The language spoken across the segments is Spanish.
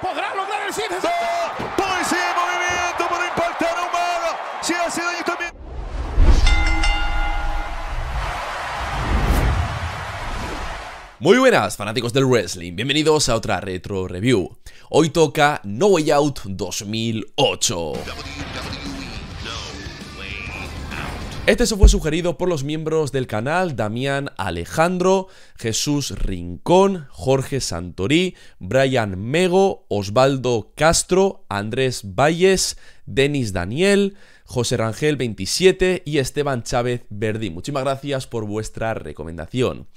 ¿Podrá lograr el cine? ¡No! en movimiento por impactar a ¡Sí, ¡Si sido yo también! Muy buenas, fanáticos del wrestling. Bienvenidos a otra retro review. Hoy toca No Way Out 2008. Este se fue sugerido por los miembros del canal Damián Alejandro, Jesús Rincón, Jorge Santorí, Brian Mego, Osvaldo Castro, Andrés Valles, Denis Daniel, José Rangel 27 y Esteban Chávez Verdi. Muchísimas gracias por vuestra recomendación.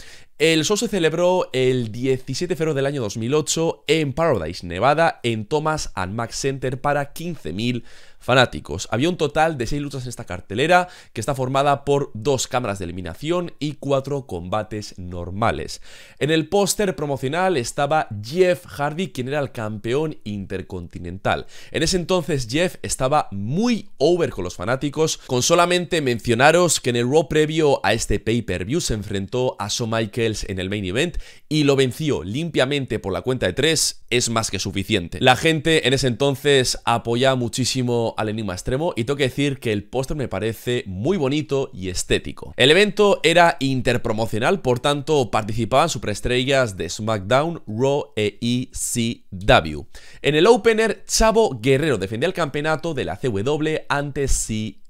El show se celebró el 17 de febrero del año 2008 en Paradise, Nevada, en Thomas and Mack Center para 15.000 fanáticos. Había un total de 6 luchas en esta cartelera, que está formada por 2 cámaras de eliminación y cuatro combates normales. En el póster promocional estaba Jeff Hardy, quien era el campeón intercontinental. En ese entonces Jeff estaba muy over con los fanáticos, con solamente mencionaros que en el Raw previo a este pay-per-view se enfrentó a Shawn en el main event y lo venció limpiamente por la cuenta de 3, es más que suficiente. La gente en ese entonces apoyaba muchísimo al Enigma Extremo y tengo que decir que el póster me parece muy bonito y estético. El evento era interpromocional, por tanto participaban superestrellas de SmackDown, Raw e ECW. En el opener, Chavo Guerrero defendía el campeonato de la CW ante si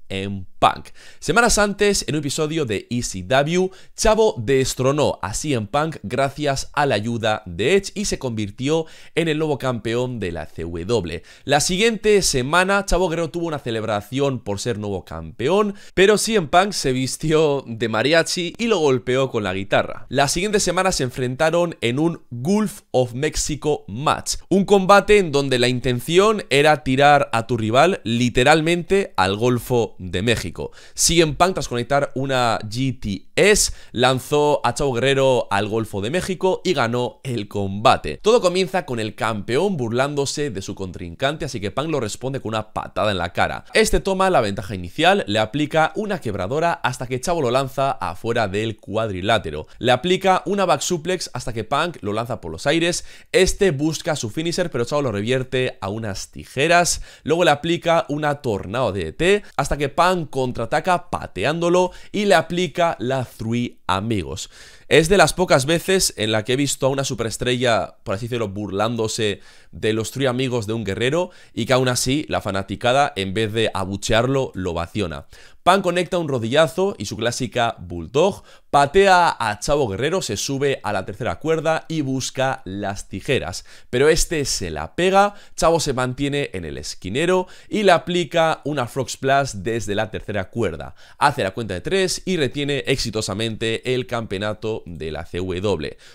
Punk. Semanas antes, en un episodio de ECW, Chavo destronó a CM Punk gracias a la ayuda de Edge y se convirtió en el nuevo campeón de la CW. La siguiente semana, Chavo Guerrero tuvo una celebración por ser nuevo campeón, pero CM Punk se vistió de mariachi y lo golpeó con la guitarra. La siguiente semana se enfrentaron en un Gulf of Mexico match, un combate en donde la intención era tirar a tu rival literalmente al Golfo de México. Siguen Punk, tras conectar una GTS, lanzó a Chavo Guerrero al Golfo de México y ganó el combate. Todo comienza con el campeón burlándose de su contrincante, así que Punk lo responde con una patada en la cara. Este toma la ventaja inicial, le aplica una quebradora hasta que Chavo lo lanza afuera del cuadrilátero. Le aplica una back suplex hasta que Punk lo lanza por los aires. Este busca su finisher, pero Chavo lo revierte a unas tijeras. Luego le aplica una tornado de ET hasta que Pan contraataca pateándolo y le aplica la Three Amigos. Es de las pocas veces en la que he visto a una superestrella, por así decirlo, burlándose de los true amigos de un guerrero y que aún así la fanaticada, en vez de abuchearlo, lo vaciona. Pan conecta un rodillazo y su clásica Bulldog, patea a Chavo Guerrero, se sube a la tercera cuerda y busca las tijeras. Pero este se la pega, Chavo se mantiene en el esquinero y le aplica una Frog Splash desde la tercera cuerda. Hace la cuenta de tres y retiene exitosamente el campeonato de la CW.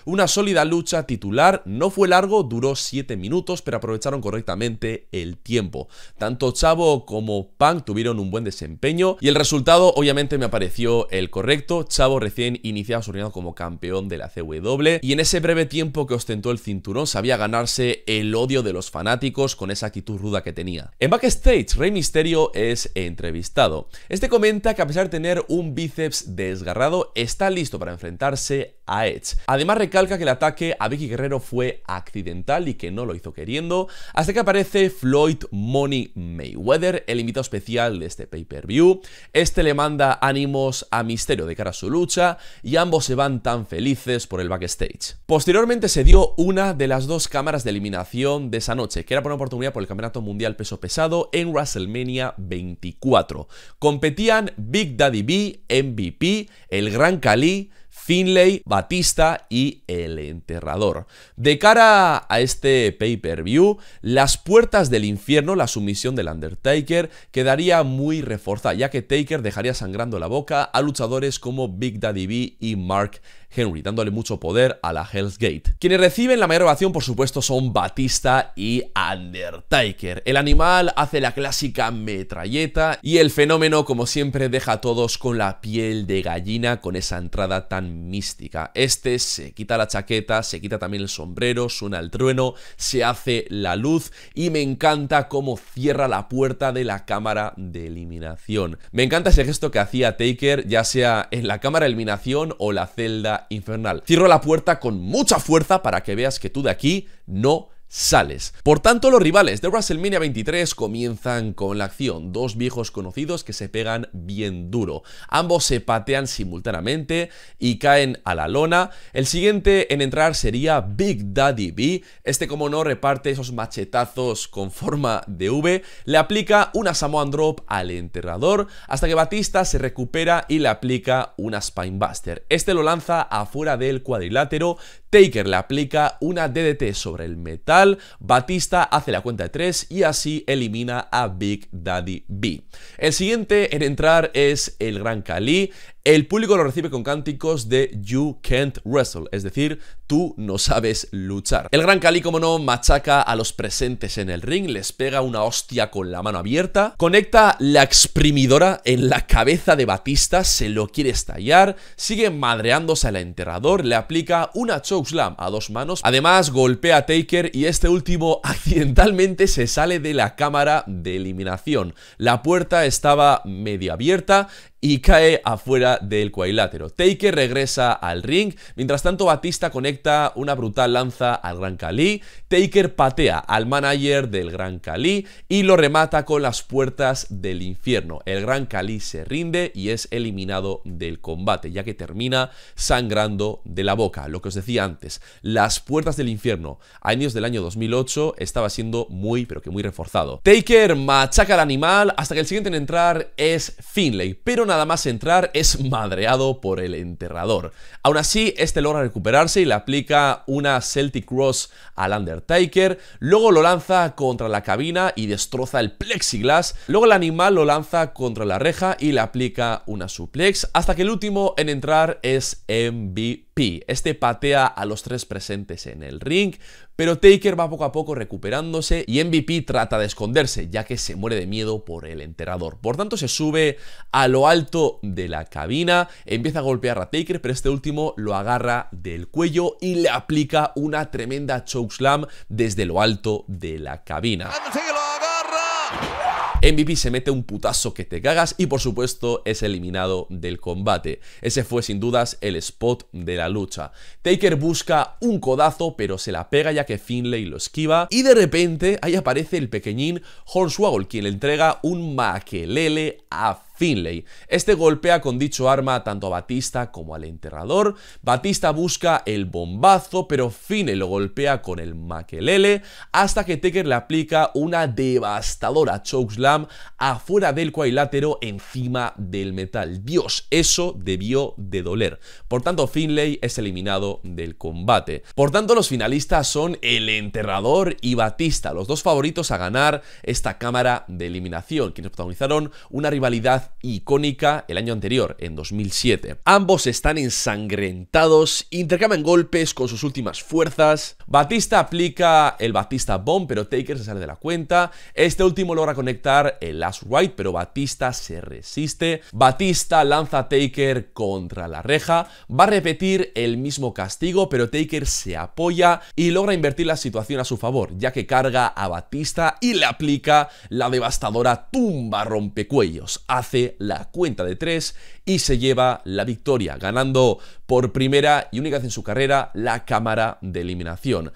Una sólida lucha titular, no fue largo, duró 7 minutos, pero aprovecharon correctamente el tiempo. Tanto Chavo como Punk tuvieron un buen desempeño y el resultado obviamente me apareció el correcto. Chavo recién iniciaba su reinado como campeón de la CW y en ese breve tiempo que ostentó el cinturón sabía ganarse el odio de los fanáticos con esa actitud ruda que tenía. En backstage, Rey Misterio es entrevistado. Este comenta que a pesar de tener un bíceps desgarrado, está listo para enfrentarse a Edge. Además recalca que el ataque a Vicky Guerrero fue accidental y que no lo hizo queriendo, hasta que aparece Floyd Money Mayweather, el invitado especial de este pay-per-view. Este le manda ánimos a Misterio de cara a su lucha y ambos se van tan felices por el backstage. Posteriormente se dio una de las dos cámaras de eliminación de esa noche, que era por una oportunidad por el Campeonato Mundial Peso Pesado en WrestleMania 24. Competían Big Daddy B, MVP, el Gran Cali, Finlay, Batista y el enterrador. De cara a este pay-per-view, las puertas del infierno, la sumisión del Undertaker, quedaría muy reforzada, ya que Taker dejaría sangrando la boca a luchadores como Big Daddy B y Mark Henry, dándole mucho poder a la Hell's Gate. Quienes reciben la mayor ovación, por supuesto, son Batista y Undertaker. El animal hace la clásica metralleta y el fenómeno, como siempre, deja a todos con la piel de gallina con esa entrada tan mística. Este se quita la chaqueta, se quita también el sombrero, suena el trueno, se hace la luz y me encanta cómo cierra la puerta de la cámara de eliminación. Me encanta ese gesto que hacía Taker, ya sea en la cámara de eliminación o la celda infernal. Cierro la puerta con mucha fuerza para que veas que tú de aquí no sales. Por tanto, los rivales de WrestleMania 23 comienzan con la acción. Dos viejos conocidos que se pegan bien duro. Ambos se patean simultáneamente y caen a la lona. El siguiente en entrar sería Big Daddy B. Este, como no, reparte esos machetazos con forma de V. Le aplica una Samoan Drop al enterrador hasta que Batista se recupera y le aplica una Spinebuster. Este lo lanza afuera del cuadrilátero, Taker le aplica una DDT sobre el metal, Batista hace la cuenta de 3 y así elimina a Big Daddy B. El siguiente en entrar es el Gran Cali, el público lo recibe con cánticos de You Can't Wrestle, es decir, tú no sabes luchar. El gran Cali, como no, machaca a los presentes en el ring, les pega una hostia con la mano abierta, conecta la exprimidora en la cabeza de Batista, se lo quiere estallar, sigue madreándose al enterrador, le aplica una chokeslam a dos manos, además golpea a Taker y este último accidentalmente se sale de la cámara de eliminación. La puerta estaba medio abierta, y cae afuera del cuadrilátero. Taker regresa al ring, mientras tanto Batista conecta una brutal lanza al Gran Cali, Taker patea al manager del Gran Cali y lo remata con las puertas del infierno. El Gran Cali se rinde y es eliminado del combate, ya que termina sangrando de la boca. Lo que os decía antes, las puertas del infierno Años del año 2008 estaba siendo muy, pero que muy reforzado. Taker machaca al animal hasta que el siguiente en entrar es Finlay, pero nada más entrar es madreado por el enterrador. Aún así, este logra recuperarse y le aplica una Celtic Cross al Undertaker, luego lo lanza contra la cabina y destroza el plexiglas, luego el animal lo lanza contra la reja y le aplica una suplex, hasta que el último en entrar es MVP. Este patea a los tres presentes en el ring, pero Taker va poco a poco recuperándose y MVP trata de esconderse, ya que se muere de miedo por el enterador. Por tanto, se sube a lo alto de la cabina, empieza a golpear a Taker, pero este último lo agarra del cuello y le aplica una tremenda slam desde lo alto de la cabina. MVP se mete un putazo que te cagas y por supuesto es eliminado del combate. Ese fue sin dudas el spot de la lucha. Taker busca un codazo pero se la pega ya que Finlay lo esquiva y de repente ahí aparece el pequeñín Hornswoggle quien le entrega un maquelele a Finlay. Este golpea con dicho arma tanto a Batista como al enterrador. Batista busca el bombazo, pero Finlay lo golpea con el maquelele hasta que Taker le aplica una devastadora chokeslam afuera del cuadrilátero encima del metal. Dios, eso debió de doler. Por tanto, Finlay es eliminado del combate. Por tanto, los finalistas son el enterrador y Batista, los dos favoritos a ganar esta cámara de eliminación, quienes protagonizaron una rivalidad icónica el año anterior, en 2007. Ambos están ensangrentados, intercambian golpes con sus últimas fuerzas. Batista aplica el Batista Bomb, pero Taker se sale de la cuenta. Este último logra conectar el Last White, pero Batista se resiste. Batista lanza a Taker contra la reja. Va a repetir el mismo castigo, pero Taker se apoya y logra invertir la situación a su favor, ya que carga a Batista y le aplica la devastadora tumba rompecuellos. Hace la cuenta de tres y se lleva la victoria, ganando por primera y única vez en su carrera la cámara de eliminación.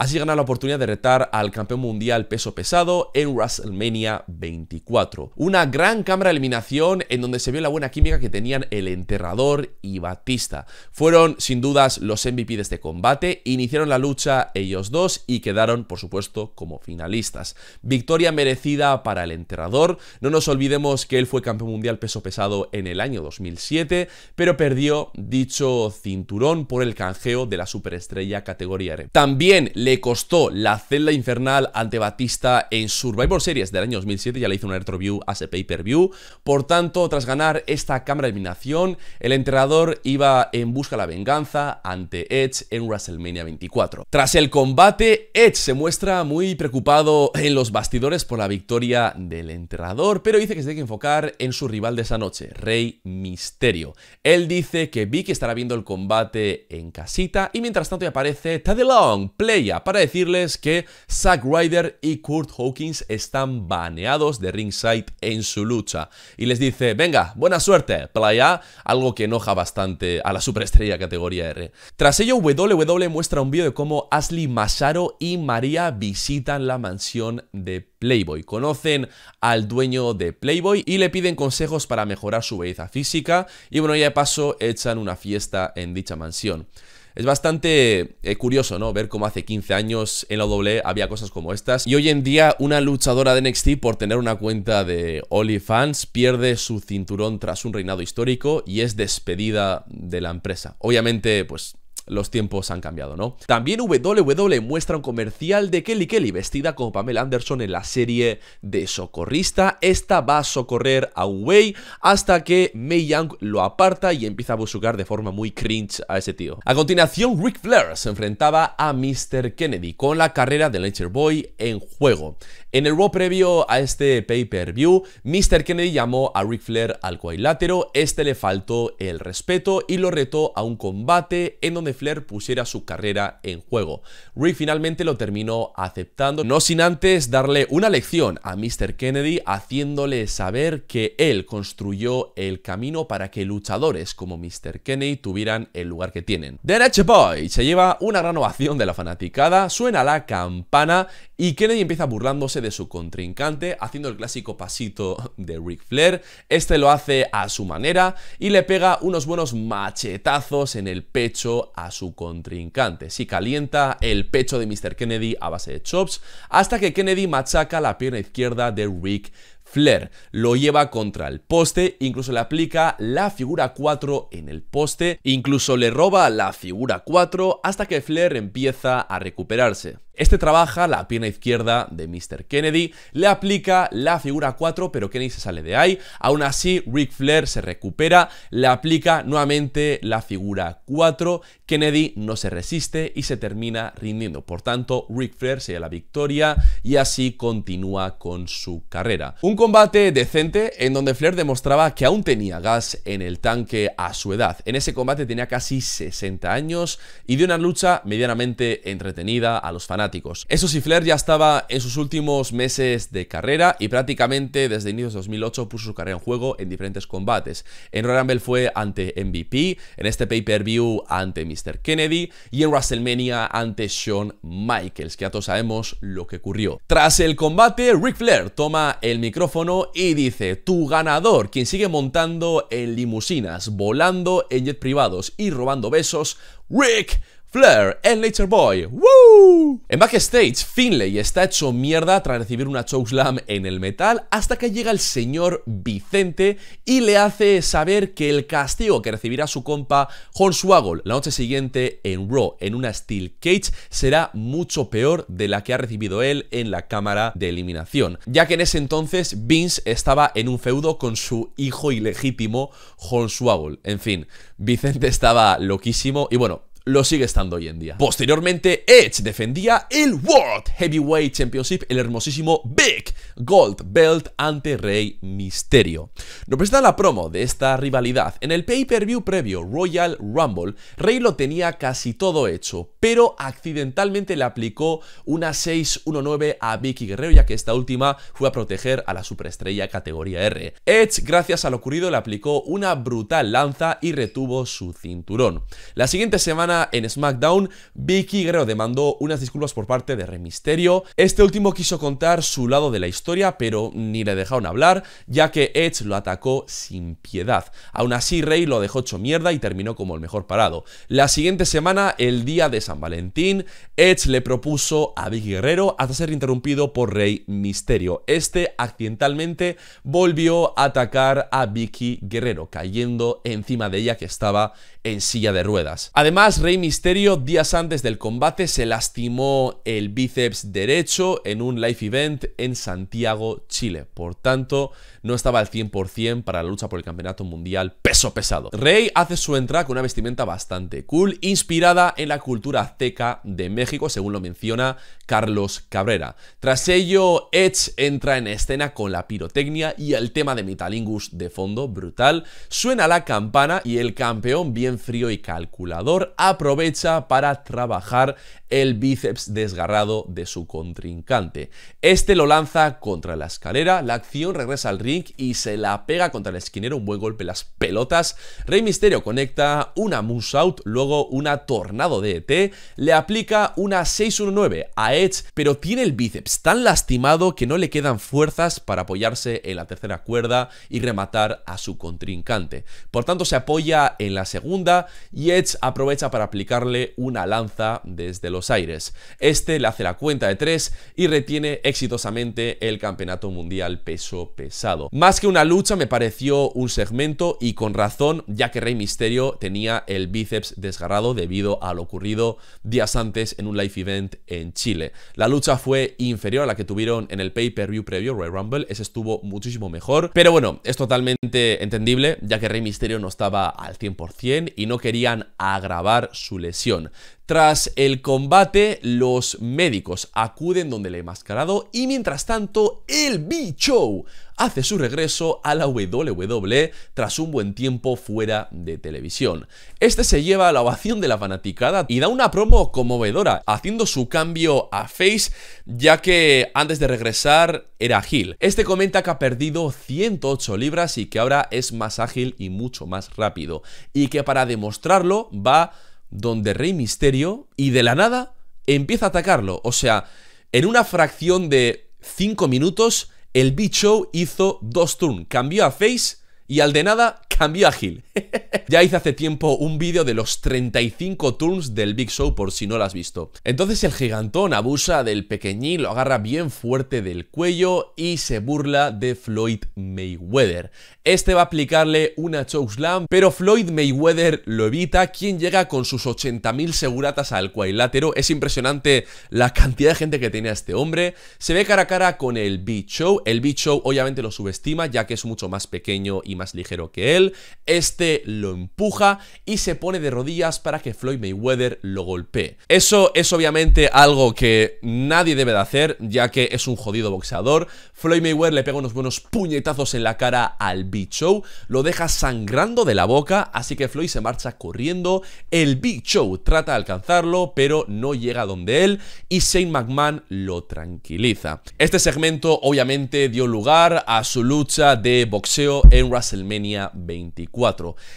Así gana la oportunidad de retar al campeón mundial peso pesado en WrestleMania 24. Una gran cámara de eliminación en donde se vio la buena química que tenían el enterrador y Batista. Fueron sin dudas los MVP de este combate, iniciaron la lucha ellos dos y quedaron por supuesto como finalistas. Victoria merecida para el enterrador, no nos olvidemos que él fue campeón mundial peso pesado en el año 2007, pero perdió dicho cinturón por el canjeo de la superestrella categoría R. También le le costó la celda infernal ante Batista en Survivor Series del año 2007, ya le hizo una retroview a ese pay-per-view. Por tanto, tras ganar esta cámara de eliminación, el enterrador iba en busca de la venganza ante Edge en WrestleMania 24. Tras el combate, Edge se muestra muy preocupado en los bastidores por la victoria del enterrador pero dice que se tiene que enfocar en su rival de esa noche, Rey Misterio. Él dice que que estará viendo el combate en casita y mientras tanto aparece Teddy Long, playa para decirles que Zack Ryder y Kurt Hawkins están baneados de ringside en su lucha. Y les dice, venga, buena suerte, playa, algo que enoja bastante a la superestrella categoría R. Tras ello, WWE muestra un vídeo de cómo Ashley Masaro y María visitan la mansión de Playboy. Conocen al dueño de Playboy y le piden consejos para mejorar su belleza física. Y bueno, ya de paso echan una fiesta en dicha mansión. Es bastante eh, curioso, ¿no? Ver cómo hace 15 años en la doble e había cosas como estas. Y hoy en día, una luchadora de NXT, por tener una cuenta de OnlyFans, pierde su cinturón tras un reinado histórico y es despedida de la empresa. Obviamente, pues los tiempos han cambiado, ¿no? También WW e muestra un comercial de Kelly Kelly vestida como Pamela Anderson en la serie de socorrista. Esta va a socorrer a Wei hasta que Mei Young lo aparta y empieza a buscar de forma muy cringe a ese tío. A continuación, Ric Flair se enfrentaba a Mr. Kennedy con la carrera de Nature Boy en juego. En el Raw previo a este pay-per-view, Mr. Kennedy llamó a Rick Flair al cuadrilátero, este le faltó el respeto y lo retó a un combate en donde Flair pusiera su carrera en juego. Rick finalmente lo terminó aceptando, no sin antes darle una lección a Mr. Kennedy haciéndole saber que él construyó el camino para que luchadores como Mr. Kennedy tuvieran el lugar que tienen. The Nature Boy se lleva una renovación de la fanaticada, suena la campana y Kennedy empieza burlándose de su contrincante haciendo el clásico pasito de Rick Flair, este lo hace a su manera y le pega unos buenos machetazos en el pecho a su contrincante. Si calienta el pecho de Mr. Kennedy a base de chops hasta que Kennedy machaca la pierna izquierda de Ric Flair lo lleva contra el poste, incluso le aplica la figura 4 en el poste, incluso le roba la figura 4 hasta que Flair empieza a recuperarse. Este trabaja la pierna izquierda de Mr. Kennedy, le aplica la figura 4, pero Kennedy se sale de ahí. Aún así, Ric Flair se recupera, le aplica nuevamente la figura 4, Kennedy no se resiste y se termina rindiendo. Por tanto, Rick Flair se lleva la victoria y así continúa con su carrera. Un combate decente en donde Flair demostraba que aún tenía gas en el tanque a su edad. En ese combate tenía casi 60 años y de una lucha medianamente entretenida a los fanáticos eso sí, Flair ya estaba en sus últimos meses de carrera y prácticamente desde inicios de 2008 puso su carrera en juego en diferentes combates. En Royal Rumble fue ante MVP, en este pay-per-view ante Mr. Kennedy y en WrestleMania ante Shawn Michaels, que ya todos sabemos lo que ocurrió. Tras el combate, Ric Flair toma el micrófono y dice, tu ganador, quien sigue montando en limusinas, volando en jet privados y robando besos, Rick Flair, el Nature Boy. ¡Woo! En backstage, Finlay está hecho mierda tras recibir una chokeslam en el metal hasta que llega el señor Vicente y le hace saber que el castigo que recibirá su compa Hornswoggle la noche siguiente en Raw en una Steel Cage será mucho peor de la que ha recibido él en la cámara de eliminación, ya que en ese entonces Vince estaba en un feudo con su hijo ilegítimo Hornswoggle. En fin, Vicente estaba loquísimo y bueno, lo sigue estando hoy en día. Posteriormente, Edge defendía el World Heavyweight Championship, el hermosísimo Big Gold Belt ante Rey Misterio. Nos presenta la promo de esta rivalidad. En el pay-per-view previo Royal Rumble, Rey lo tenía casi todo hecho, pero accidentalmente le aplicó una 6-1-9 a Vicky Guerrero, ya que esta última fue a proteger a la superestrella categoría R. Edge, gracias a lo ocurrido, le aplicó una brutal lanza y retuvo su cinturón. La siguiente semana en SmackDown, Vicky Guerrero demandó unas disculpas por parte de Rey Misterio. Este último quiso contar su lado de la historia, pero ni le dejaron hablar, ya que Edge lo atacó sin piedad. Aún así, Rey lo dejó hecho mierda y terminó como el mejor parado. La siguiente semana, el día de San Valentín, Edge le propuso a Vicky Guerrero hasta ser interrumpido por Rey Misterio. Este accidentalmente volvió a atacar a Vicky Guerrero, cayendo encima de ella que estaba en silla de ruedas. Además, Rey Misterio, días antes del combate, se lastimó el bíceps derecho en un live event en Santiago, Chile. Por tanto, no estaba al 100% para la lucha por el Campeonato Mundial Peso Pesado. Rey hace su entrada con una vestimenta bastante cool, inspirada en la cultura azteca de México, según lo menciona Carlos Cabrera. Tras ello, Edge entra en escena con la pirotecnia y el tema de Metalingus de fondo, brutal. Suena la campana y el campeón viene frío y calculador, aprovecha para trabajar el bíceps desgarrado de su contrincante. Este lo lanza contra la escalera, la acción regresa al ring y se la pega contra el esquinero, un buen golpe las pelotas. Rey Misterio conecta una moose out, luego una tornado de ET, le aplica una 619 a Edge, pero tiene el bíceps tan lastimado que no le quedan fuerzas para apoyarse en la tercera cuerda y rematar a su contrincante. Por tanto, se apoya en la segunda y Edge aprovecha para aplicarle una lanza desde los aires. Este le hace la cuenta de 3 y retiene exitosamente el Campeonato Mundial Peso Pesado. Más que una lucha me pareció un segmento y con razón, ya que Rey Misterio tenía el bíceps desgarrado debido a lo ocurrido días antes en un live event en Chile. La lucha fue inferior a la que tuvieron en el pay-per-view previo, Rey Rumble, ese estuvo muchísimo mejor, pero bueno, es totalmente entendible, ya que Rey Misterio no estaba al 100% y no querían agravar su lesión. Tras el combate, los médicos acuden donde le he mascarado y mientras tanto, el bicho hace su regreso a la WWE tras un buen tiempo fuera de televisión. Este se lleva la ovación de la fanaticada y da una promo conmovedora, haciendo su cambio a Face, ya que antes de regresar era agil. Este comenta que ha perdido 108 libras y que ahora es más ágil y mucho más rápido, y que para demostrarlo va donde Rey Misterio, y de la nada, empieza a atacarlo. O sea, en una fracción de 5 minutos, el bicho hizo dos turns. Cambió a Face y al de nada Cambio a ya hice hace tiempo un vídeo de los 35 turns del Big Show por si no lo has visto. Entonces el gigantón abusa del pequeñín, lo agarra bien fuerte del cuello y se burla de Floyd Mayweather. Este va a aplicarle una slam, pero Floyd Mayweather lo evita, quien llega con sus 80.000 seguratas al cuadrilátero. Es impresionante la cantidad de gente que tenía este hombre. Se ve cara a cara con el Big Show. El Big Show obviamente lo subestima, ya que es mucho más pequeño y más ligero que él este lo empuja y se pone de rodillas para que Floyd Mayweather lo golpee. Eso es obviamente algo que nadie debe de hacer, ya que es un jodido boxeador. Floyd Mayweather le pega unos buenos puñetazos en la cara al Big Show, lo deja sangrando de la boca, así que Floyd se marcha corriendo, el Big Show trata de alcanzarlo, pero no llega donde él, y Shane McMahon lo tranquiliza. Este segmento obviamente dio lugar a su lucha de boxeo en WrestleMania 20.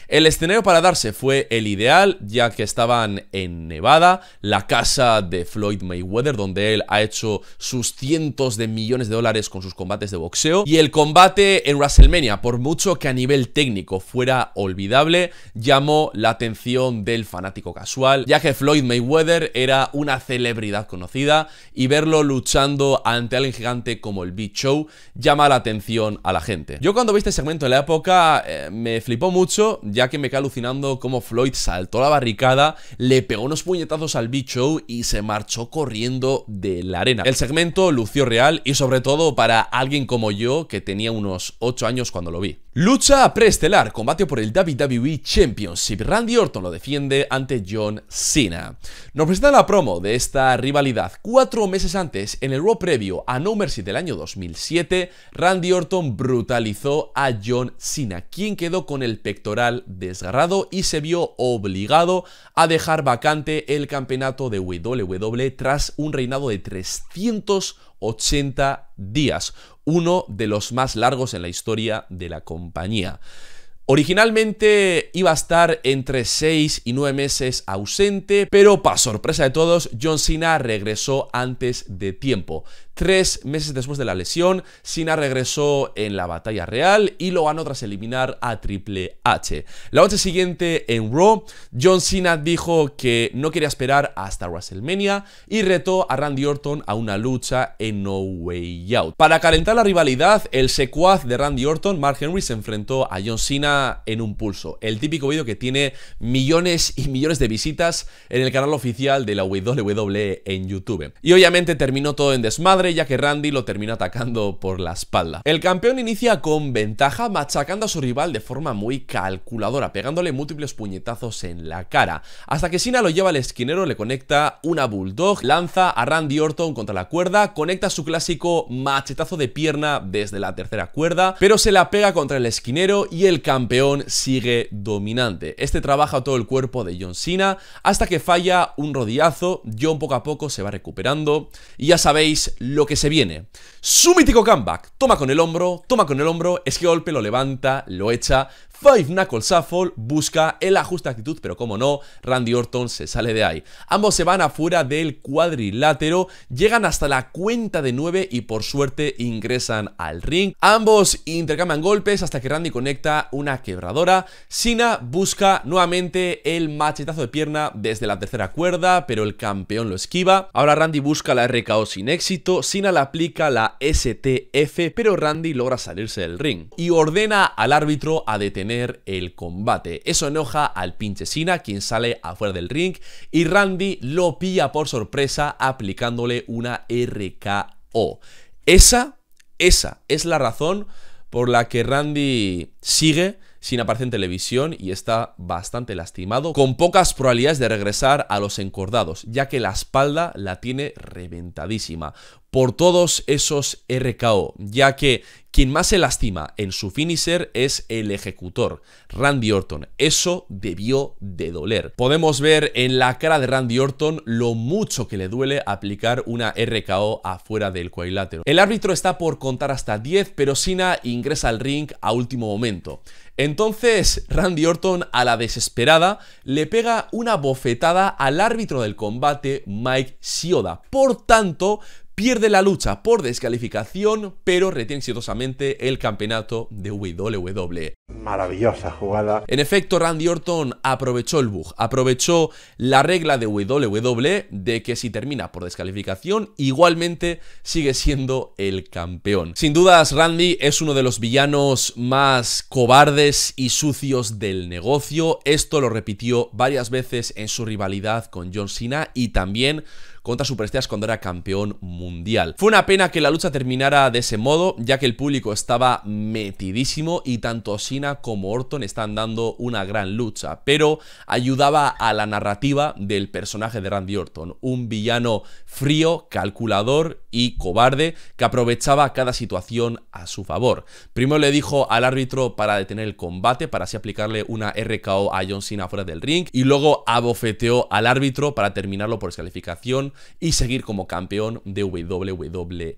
El escenario para darse fue el ideal, ya que estaban en Nevada, la casa de Floyd Mayweather, donde él ha hecho sus cientos de millones de dólares con sus combates de boxeo, y el combate en WrestleMania, por mucho que a nivel técnico fuera olvidable, llamó la atención del fanático casual, ya que Floyd Mayweather era una celebridad conocida y verlo luchando ante alguien gigante como el Big Show llama la atención a la gente. Yo cuando vi este segmento en la época eh, me flipó mucho, ya que me quedé alucinando cómo Floyd saltó la barricada, le pegó unos puñetazos al bicho y se marchó corriendo de la arena. El segmento lució real y sobre todo para alguien como yo, que tenía unos 8 años cuando lo vi. Lucha preestelar, combate por el WWE Championship. Randy Orton lo defiende ante John Cena. Nos presenta la promo de esta rivalidad. Cuatro meses antes, en el Raw previo a No Mercy del año 2007, Randy Orton brutalizó a John Cena, quien quedó con el pectoral desgarrado y se vio obligado a dejar vacante el campeonato de WWE tras un reinado de 380 días, uno de los más largos en la historia de la compañía. Originalmente iba a estar entre 6 y 9 meses ausente, pero para sorpresa de todos, John Cena regresó antes de tiempo. Tres meses después de la lesión, Cena regresó en la batalla real y lo ganó tras eliminar a Triple H. La noche siguiente en Raw, John Cena dijo que no quería esperar hasta WrestleMania y retó a Randy Orton a una lucha en No Way Out. Para calentar la rivalidad, el secuaz de Randy Orton, Mark Henry, se enfrentó a John Cena en un pulso. El típico vídeo que tiene millones y millones de visitas en el canal oficial de la WWE en YouTube. Y obviamente terminó todo en desmadre ya que Randy lo termina atacando por la espalda. El campeón inicia con ventaja machacando a su rival de forma muy calculadora, pegándole múltiples puñetazos en la cara, hasta que Sina lo lleva al esquinero, le conecta una bulldog, lanza a Randy Orton contra la cuerda, conecta su clásico machetazo de pierna desde la tercera cuerda, pero se la pega contra el esquinero y el campeón sigue dominante. Este trabaja todo el cuerpo de John Cena hasta que falla un rodillazo, John poco a poco se va recuperando y ya sabéis lo que se viene. Su mítico comeback. Toma con el hombro, toma con el hombro, es que golpe lo levanta, lo echa, Five Knuckles busca el ajuste de actitud, pero como no, Randy Orton se sale de ahí. Ambos se van afuera del cuadrilátero, llegan hasta la cuenta de 9 y por suerte ingresan al ring. Ambos intercambian golpes hasta que Randy conecta una quebradora. Sina busca nuevamente el machetazo de pierna desde la tercera cuerda, pero el campeón lo esquiva. Ahora Randy busca la RKO sin éxito, Sina le aplica la STF, pero Randy logra salirse del ring y ordena al árbitro a detener el combate. Eso enoja al pinche Sina, quien sale afuera del ring, y Randy lo pilla por sorpresa aplicándole una RKO. Esa, esa es la razón por la que Randy sigue sin aparecer en televisión y está bastante lastimado, con pocas probabilidades de regresar a los encordados, ya que la espalda la tiene reventadísima por todos esos RKO, ya que quien más se lastima en su finisher es el ejecutor, Randy Orton. Eso debió de doler. Podemos ver en la cara de Randy Orton lo mucho que le duele aplicar una RKO afuera del cuadrilátero. El árbitro está por contar hasta 10, pero Sina ingresa al ring a último momento. Entonces Randy Orton a la desesperada le pega una bofetada al árbitro del combate Mike Sioda. Por tanto, pierde la lucha por descalificación, pero retiene exitosamente el campeonato de WWE. Maravillosa jugada. En efecto, Randy Orton aprovechó el bug, aprovechó la regla de WWE de que si termina por descalificación, igualmente sigue siendo el campeón. Sin dudas, Randy es uno de los villanos más cobardes y sucios del negocio. Esto lo repitió varias veces en su rivalidad con John Cena y también contra Superestrellas cuando era campeón mundial. Fue una pena que la lucha terminara de ese modo, ya que el público estaba metidísimo y tanto Sina como Orton están dando una gran lucha, pero ayudaba a la narrativa del personaje de Randy Orton, un villano frío, calculador y cobarde que aprovechaba cada situación a su favor. Primero le dijo al árbitro para detener el combate, para así aplicarle una RKO a John Cena fuera del ring, y luego abofeteó al árbitro para terminarlo por descalificación y seguir como campeón de WWE.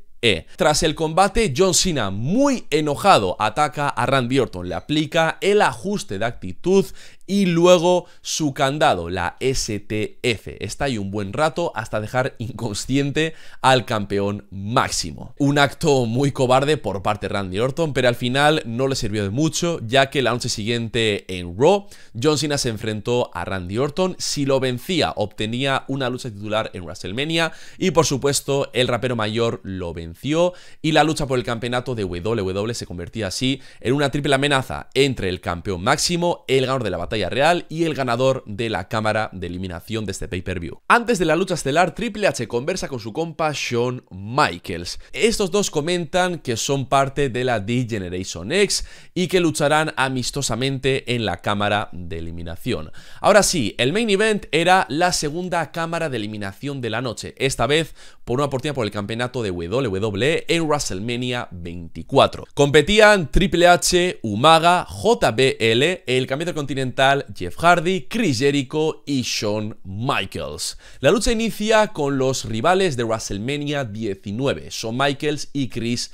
Tras el combate, John Cena, muy enojado, ataca a Randy Orton, le aplica el ajuste de actitud y luego su candado, la STF. Está ahí un buen rato hasta dejar inconsciente al campeón máximo. Un acto muy cobarde por parte de Randy Orton, pero al final no le sirvió de mucho, ya que la noche siguiente en Raw, John Cena se enfrentó a Randy Orton. Si lo vencía, obtenía una lucha titular en WrestleMania y por supuesto el rapero mayor lo venció y la lucha por el campeonato de WWE se convertía así en una triple amenaza entre el campeón máximo, el ganador de la batalla real y el ganador de la cámara de eliminación de este pay-per-view. Antes de la lucha estelar, Triple H conversa con su compa Shawn Michaels. Estos dos comentan que son parte de la D-Generation X y que lucharán amistosamente en la cámara de eliminación. Ahora sí, el main event era la segunda cámara de eliminación de la noche, esta vez por una oportunidad por el campeonato de WWE en WrestleMania 24. Competían Triple H, Umaga, JBL, el campeonato continental Jeff Hardy, Chris Jericho y Shawn Michaels. La lucha inicia con los rivales de WrestleMania 19, Shawn Michaels y Chris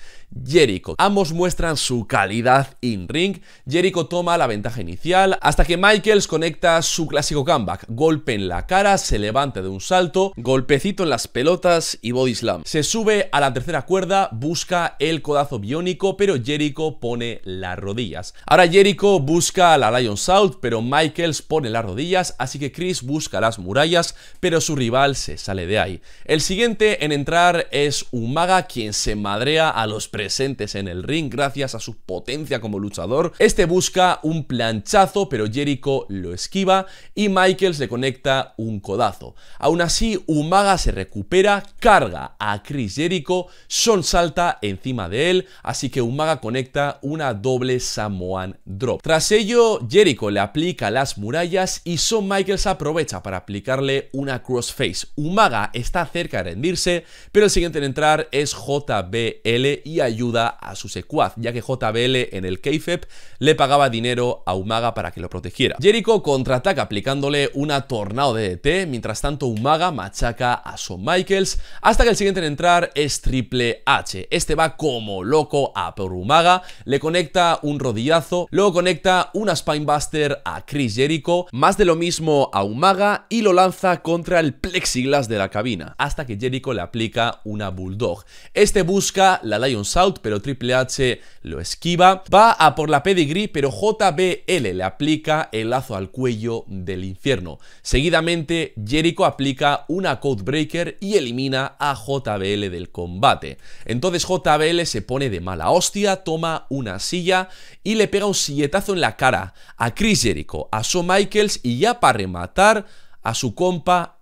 Jericho. Ambos muestran su calidad in-ring. Jericho toma la ventaja inicial hasta que Michaels conecta su clásico comeback. Golpe en la cara, se levanta de un salto, golpecito en las pelotas y body slam. Se sube a la tercera cuerda, busca el codazo biónico, pero Jericho pone las rodillas. Ahora Jericho busca la Lion South, pero Michaels pone las rodillas, así que Chris busca las murallas, pero su rival se sale de ahí. El siguiente en entrar es Umaga, quien se madrea a los presentes en el ring gracias a su potencia como luchador. Este busca un planchazo, pero Jericho lo esquiva y Michaels le conecta un codazo. Aún así, Umaga se recupera, carga a Chris Jericho, Son salta encima de él, así que Umaga conecta una doble Samoan Drop. Tras ello, Jericho le aplica las murallas y Son Michaels aprovecha para aplicarle una crossface. Umaga está cerca de rendirse, pero el siguiente en entrar es JBL y ahí ayuda a su secuaz, ya que JBL en el KFEP le pagaba dinero a Umaga para que lo protegiera. Jericho contraataca aplicándole una tornado de DT, mientras tanto Umaga machaca a Shawn Michaels, hasta que el siguiente en entrar es Triple H. Este va como loco a por Umaga, le conecta un rodillazo, luego conecta una Spinebuster a Chris Jericho, más de lo mismo a Umaga y lo lanza contra el plexiglas de la cabina, hasta que Jericho le aplica una Bulldog. Este busca la Lion pero Triple H lo esquiva. Va a por la pedigree, pero JBL le aplica el lazo al cuello del infierno. Seguidamente, Jericho aplica una Codebreaker y elimina a JBL del combate. Entonces JBL se pone de mala hostia, toma una silla y le pega un silletazo en la cara a Chris Jericho, a Shawn Michaels y ya para rematar a su compa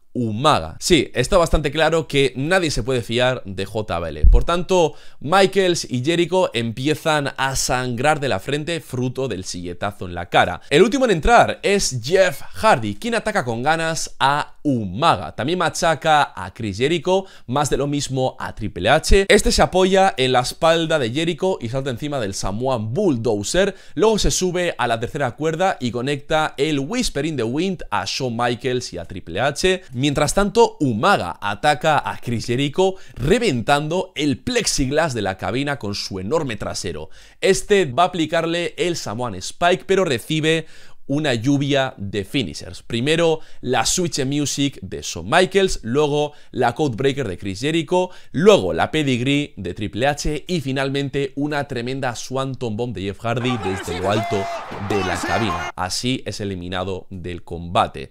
Sí, está bastante claro que nadie se puede fiar de JBL. Por tanto, Michaels y Jericho empiezan a sangrar de la frente fruto del silletazo en la cara. El último en entrar es Jeff Hardy, quien ataca con ganas a Umaga También machaca a Chris Jericho, más de lo mismo a Triple H. Este se apoya en la espalda de Jericho y salta encima del Samoan Bulldozer. Luego se sube a la tercera cuerda y conecta el Whispering the Wind a Shawn Michaels y a Triple H. Mientras tanto, Umaga ataca a Chris Jericho reventando el plexiglas de la cabina con su enorme trasero. Este va a aplicarle el Samoan Spike, pero recibe una lluvia de finishers. Primero la Switch Music de Shawn Michaels, luego la Codebreaker de Chris Jericho, luego la Pedigree de Triple H y finalmente una tremenda Swanton Bomb de Jeff Hardy desde lo alto de la cabina. Así es eliminado del combate.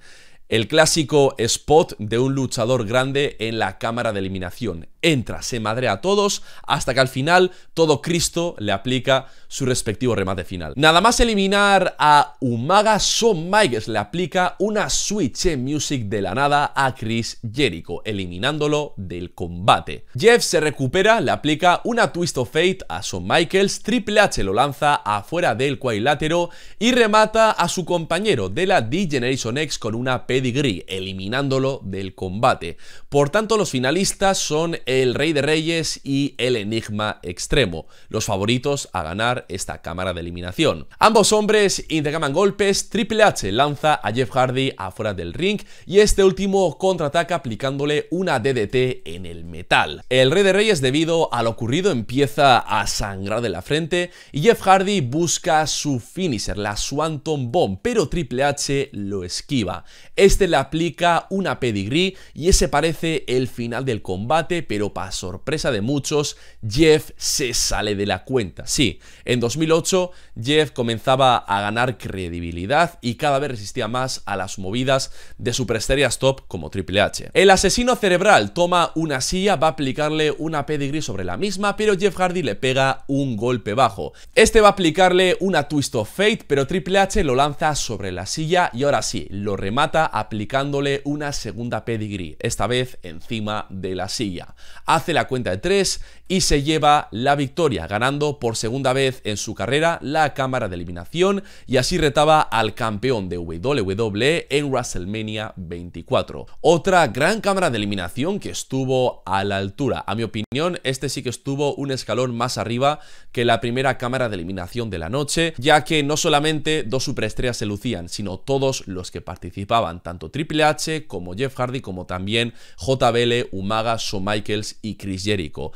El clásico spot de un luchador grande en la cámara de eliminación. Entra, se madre a todos, hasta que al final todo Cristo le aplica su respectivo remate final. Nada más eliminar a Umaga, Shawn Michaels le aplica una Switch Music de la nada a Chris Jericho, eliminándolo del combate. Jeff se recupera, le aplica una Twist of Fate a Shawn Michaels, Triple H lo lanza afuera del cuadrilátero y remata a su compañero de la D-Generation X con una P Pedigree, eliminándolo del combate. Por tanto, los finalistas son el Rey de Reyes y el Enigma Extremo, los favoritos a ganar esta cámara de eliminación. Ambos hombres intercambian golpes, Triple H lanza a Jeff Hardy afuera del ring y este último contraataca aplicándole una DDT en el metal. El Rey de Reyes, debido a lo ocurrido, empieza a sangrar de la frente y Jeff Hardy busca su finisher, la Swanton Bomb, pero Triple H lo esquiva. Este le aplica una pedigree y ese parece el final del combate, pero para sorpresa de muchos, Jeff se sale de la cuenta. Sí, en 2008 Jeff comenzaba a ganar credibilidad y cada vez resistía más a las movidas de superestrellas top como Triple H. El asesino cerebral toma una silla, va a aplicarle una pedigree sobre la misma, pero Jeff Hardy le pega un golpe bajo. Este va a aplicarle una Twist of Fate, pero Triple H lo lanza sobre la silla y ahora sí, lo remata a aplicándole una segunda pedigree, esta vez encima de la silla. Hace la cuenta de tres y se lleva la victoria, ganando por segunda vez en su carrera la cámara de eliminación y así retaba al campeón de WWE en WrestleMania 24. Otra gran cámara de eliminación que estuvo a la altura. A mi opinión, este sí que estuvo un escalón más arriba que la primera cámara de eliminación de la noche, ya que no solamente dos superestrellas se lucían, sino todos los que participaban, tanto Triple H como Jeff Hardy, como también JBL, Umaga, Shawn Michaels y Chris Jericho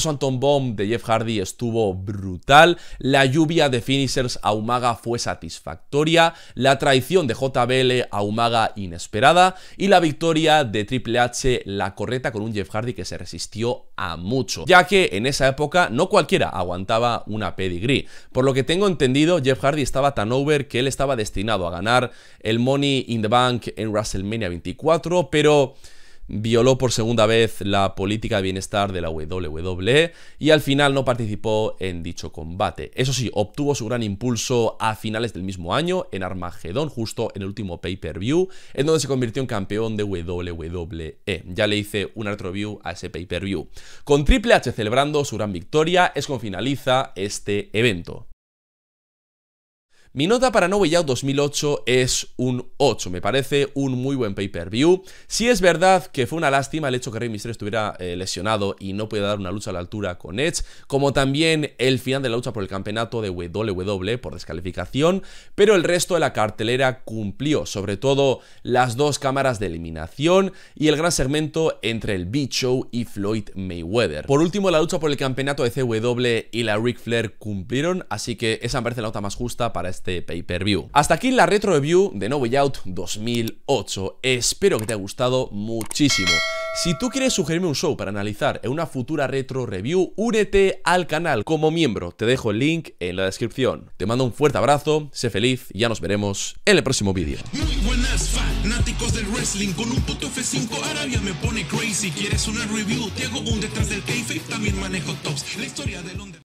su Anton Bomb de Jeff Hardy estuvo brutal. La lluvia de finishers a Umaga fue satisfactoria. La traición de JBL a Umaga inesperada. Y la victoria de Triple H la correta con un Jeff Hardy que se resistió a mucho. Ya que en esa época no cualquiera aguantaba una pedigree. Por lo que tengo entendido, Jeff Hardy estaba tan over que él estaba destinado a ganar el Money in the Bank en WrestleMania 24. Pero violó por segunda vez la política de bienestar de la WWE y al final no participó en dicho combate. Eso sí, obtuvo su gran impulso a finales del mismo año en Armagedón, justo en el último pay-per-view, en donde se convirtió en campeón de WWE. Ya le hice una retroview a ese pay-per-view. Con Triple H celebrando su gran victoria es como finaliza este evento. Mi nota para No Way Out 2008 es un 8, me parece un muy buen pay-per-view. si es verdad que fue una lástima el hecho que Rey Mysterio estuviera eh, lesionado y no pudiera dar una lucha a la altura con Edge, como también el final de la lucha por el campeonato de WWE por descalificación, pero el resto de la cartelera cumplió, sobre todo las dos cámaras de eliminación y el gran segmento entre el Big Show y Floyd Mayweather. Por último, la lucha por el campeonato de CW e y la Ric Flair cumplieron, así que esa me parece la nota más justa para este este pay-per-view. Hasta aquí la retro review de No Way Out 2008. Espero que te haya gustado muchísimo. Si tú quieres sugerirme un show para analizar en una futura retro review, únete al canal como miembro. Te dejo el link en la descripción. Te mando un fuerte abrazo, sé feliz y ya nos veremos en el próximo vídeo. me pone crazy.